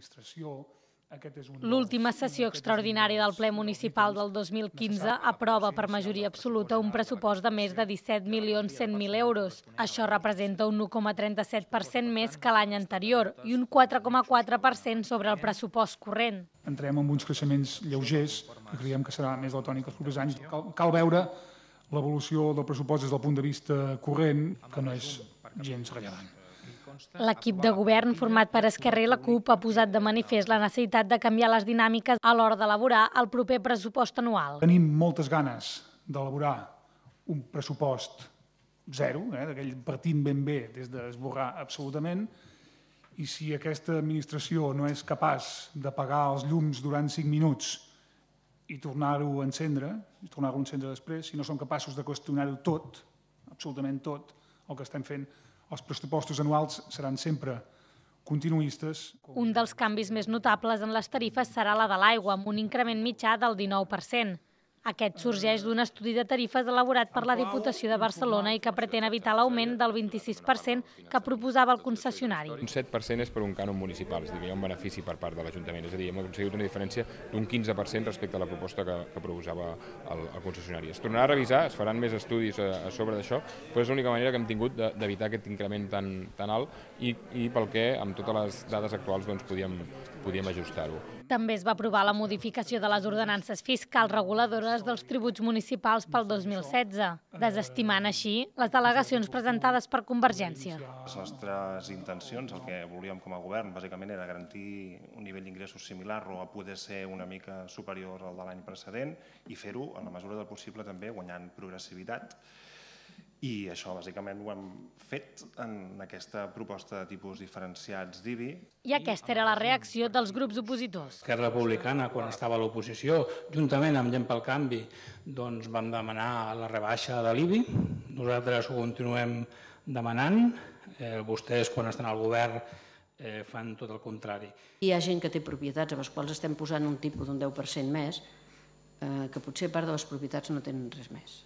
l'administració, L'última sessió extraordinària del ple municipal del 2015 aprova per majoria absoluta un pressupost de més de 17.100.000 euros. Això representa un 1,37% més que l'any anterior i un 4,4% sobre el pressupost corrent. Entrem amb uns creixements lleugers i creiem que serà més del els propers anys. Cal, cal veure l'evolució del pressupost des del punt de vista corrent, que no és gens rellevant. L'equip de govern format per Esquerra i la CUP ha posat de manifest la necessitat de canviar les dinàmiques a l'hora d'elaborar el proper pressupost anual. Tenim moltes ganes d'elaborar un pressupost zero, eh, d'aquell partint ben bé des d'esborrar absolutament, i si aquesta administració no és capaç de pagar els llums durant 5 minuts i tornar-ho a encendre, i tornar-ho a encendre després, si no són capaços de qüestionar-ho tot, absolutament tot, el que estem fent els pressupostos anuals seran sempre continuistes. Un dels canvis més notables en les tarifes serà la de l'aigua, amb un increment mitjà del 19%. Aquest sorgeix d'un estudi de tarifes elaborat per la Diputació de Barcelona i que pretén evitar l'augment del 26% que proposava el concessionari. Un 7% és per un cànon municipal, és a dir, hi ha un benefici per part de l'Ajuntament, és a dir, hem aconseguit una diferència d'un 15% respecte a la proposta que, que proposava el, el concessionari. Es tornarà a revisar, es faran més estudis a, a sobre d'això, però és l'única manera que hem tingut d'evitar aquest increment tan, tan alt i, i pel que, amb totes les dades actuals, doncs, podíem, podíem ajustar-ho també es va aprovar la modificació de les ordenances fiscals reguladores dels tributs municipals pel 2016, desestimant així les delegacions presentades per Convergència. Les nostres intencions, el que volíem com a govern, bàsicament era garantir un nivell d'ingressos similar o a poder ser una mica superior al de l'any precedent i fer-ho, en la mesura del possible, també guanyant progressivitat i això bàsicament ho hem fet en aquesta proposta de tipus diferenciats d'IBI. I aquesta era la reacció dels grups opositors. Esquerra Republicana, quan estava a l'oposició, juntament amb Gent pel Canvi, doncs vam demanar la rebaixa de l'IBI. Nosaltres ho continuem demanant. Eh, vostès, quan estan al govern, eh, fan tot el contrari. Hi ha gent que té propietats amb les quals estem posant un tipus d'un 10% més, eh, que potser part de les propietats no tenen res més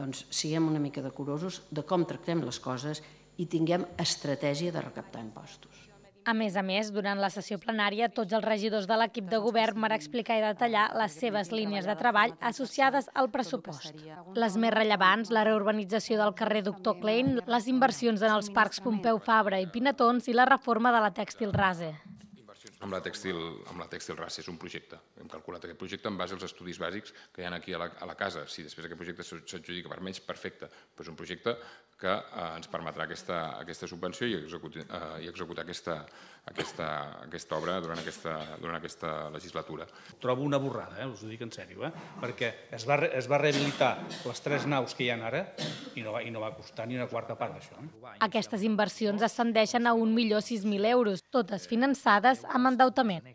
doncs siguem una mica decorosos de com tractem les coses i tinguem estratègia de recaptar impostos. A més a més, durant la sessió plenària, tots els regidors de l'equip de govern van explicar i detallar les seves línies de treball associades al pressupost. Les més rellevants, la reurbanització del carrer Doctor Klein, les inversions en els parcs Pompeu Fabra i Pinatons i la reforma de la tèxtil rase amb la Tèxtil, amb la tèxtil Race, és un projecte. Hem calculat aquest projecte en base als estudis bàsics que hi ha aquí a la, a la casa. Si després aquest projecte s'adjudica per menys, perfecte, però és un projecte que eh, ens permetrà aquesta, aquesta subvenció i, executar, eh, i executar aquesta, aquesta, aquesta obra durant aquesta, durant aquesta legislatura. Trobo una borrada, eh? us ho dic en sèrio, eh? perquè es va, es va rehabilitar les tres naus que hi ha ara i no, va, i no va costar ni una quarta part d'això. Eh? Aquestes inversions ascendeixen a 1.600.000 euros, totes finançades amb endeutament.